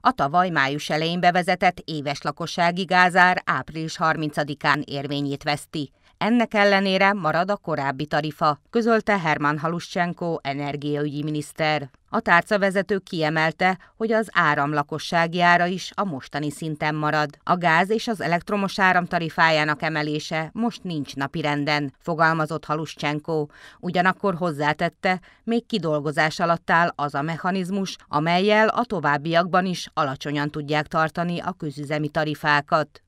a tavaly május elején bevezetett éves lakossági gázár április 30-án érvényét veszti. Ennek ellenére marad a korábbi tarifa, közölte Herman Haluschenko, energiaügyi miniszter. A tárcavezető kiemelte, hogy az áram lakossági ára is a mostani szinten marad. A gáz és az elektromos áram tarifájának emelése most nincs napirenden, fogalmazott Haluschenko. Ugyanakkor hozzátette, még kidolgozás alatt áll az a mechanizmus, amelyel a továbbiakban is alacsonyan tudják tartani a közüzemi tarifákat.